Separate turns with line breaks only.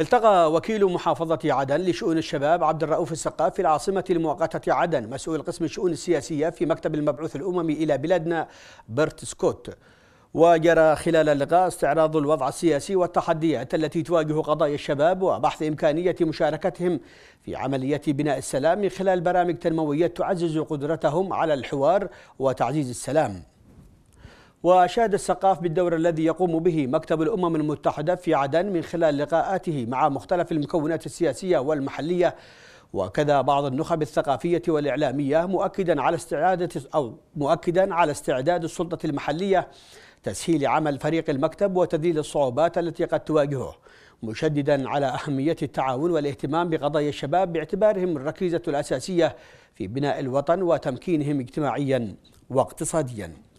التقى وكيل محافظة عدن لشؤون الشباب عبد الرؤوف السقاف في العاصمة المؤقتة عدن مسؤول قسم الشؤون السياسية في مكتب المبعوث الأممي إلى بلادنا برت سكوت وجرى خلال اللقاء استعراض الوضع السياسي والتحديات التي تواجه قضايا الشباب وبحث إمكانية مشاركتهم في عملية بناء السلام من خلال برامج تنموية تعزز قدرتهم على الحوار وتعزيز السلام وشهد السقاف بالدور الذي يقوم به مكتب الأمم المتحدة في عدن من خلال لقاءاته مع مختلف المكونات السياسية والمحلية وكذا بعض النخب الثقافية والإعلامية مؤكدا على استعادة أو مؤكدا على استعداد السلطة المحلية تسهيل عمل فريق المكتب وتذليل الصعوبات التي قد تواجهه مشددا على أهمية التعاون والاهتمام بقضايا الشباب باعتبارهم الركيزة الأساسية في بناء الوطن وتمكينهم اجتماعيا واقتصاديا